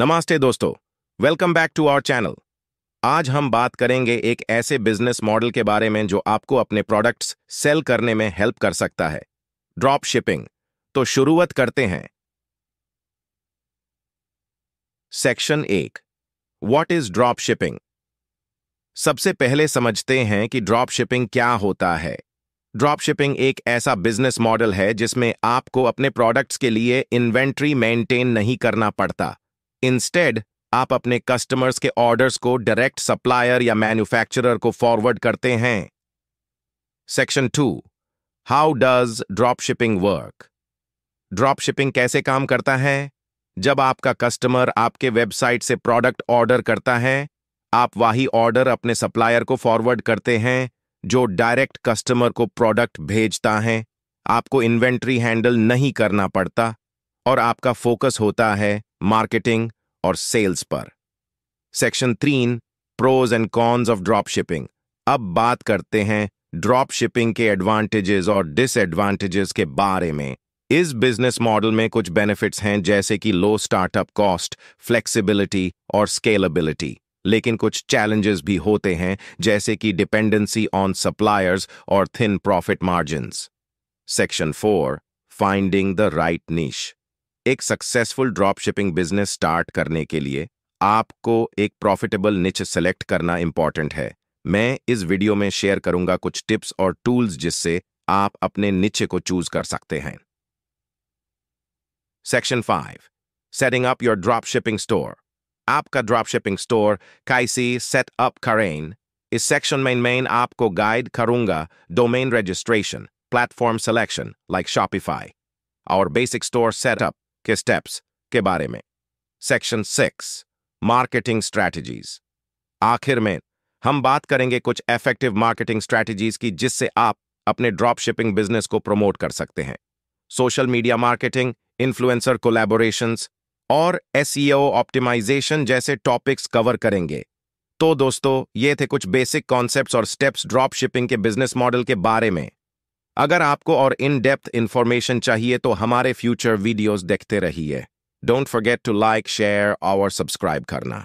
नमस्ते दोस्तों welcome back to our channel आज हम बात करेंगे एक ऐसे बिजनेस मॉडल के बारे में जो आपको अपने प्रोडक्ट्स सेल करने में हेल्प कर सकता है ड्रॉप शिपिंग तो शुरुआत करते हैं सेक्शन एक व्हाट इज ड्रॉप शिपिंग सबसे पहले समझते हैं कि ड्रॉप शिपिंग क्या होता है ड्रॉप शिपिंग एक ऐसा बिजनेस मॉडल है जिसमें आपको अपने प्रोडक्ट्स के लिए इन्वेंट्री मेंटेन नहीं करना पड़ता इंस्टेड आप अपने कस्टमर्स के ऑर्डर्स को डायरेक्ट सप्लायर या मैन्युफैक्चरर को फॉरवर्ड करते हैं section two how does drop shipping work drop shipping कैसे काम करता है जब आपका कस्टमर आपके वेबसाइट से प्रोडक्ट ऑर्डर करता है आप वही ऑर्डर अपने सप्लायर को फॉरवर्ड करते हैं जो डायरेक्ट कस्टमर को प्रोडक्ट भेजता है आपको इन्वेंट्री हैंडल नहीं करना पड़ता और आपका फोकस होता है मार्केटिंग और सेल्स पर सेक्शन तीन pros and cons of drop shipping अब बात करते हैं ड्रॉप शिपिंग के एडवांटेजेस और डिसएडवांटेजेस के बारे में इस बिजनेस मॉडल में कुछ बेनिफिट्स हैं जैसे कि लो स्टार्टअप कॉस्ट फ्लेक्सिबिलिटी और स्केलेबिलिटी लेकिन कुछ चैलेंजेस भी होते हैं जैसे कि डिपेंडेंसी ऑन सप्लायर्स और thin profit margin section four finding the right niche एक successful drop shipping business start करने के लिए आपको एक प्रॉफिटेबल निच सेलेक्ट करना इम्पॉर्टेंट है मैं इस वीडियो में शेयर करूंगा कुछ टिप्स और टूल्स जिससे आप अपने निच को चूज कर सकते हैं section five setting up your drop shipping store आपका ड्रॉप शिपिंग स्टोर काइसी सेट अप करेन इस सेक्शन में मैं आपको गाइड करूंगा domain registration platform selection like Shopify और बेसिक स्टोर सेटअप के स्टेप्स के बारे में सेक्शन सिक्स मार्केटिंग स्ट्रैटेजीज आखिर में हम बात करेंगे कुछ इफेक्टिव मार्केटिंग स्ट्रैटेजीज की जिससे आप अपने ड्रॉप शिपिंग बिजनेस को प्रमोट कर सकते हैं social media marketing influencer collaboration और एसईओ ऑप्टिमाइजेशन e जैसे टॉपिक्स कवर करेंगे तो दोस्तों ये थे कुछ बेसिक कॉन्सेप्ट्स और स्टेप्स ड्रॉप शिपिंग के बिजनेस मॉडल के बारे में अगर आपको और इन डेप्थ इंफॉर्मेशन चाहिए तो हमारे फ्यूचर वीडियोस देखते रहिए don't forget to like share और सब्सक्राइब करना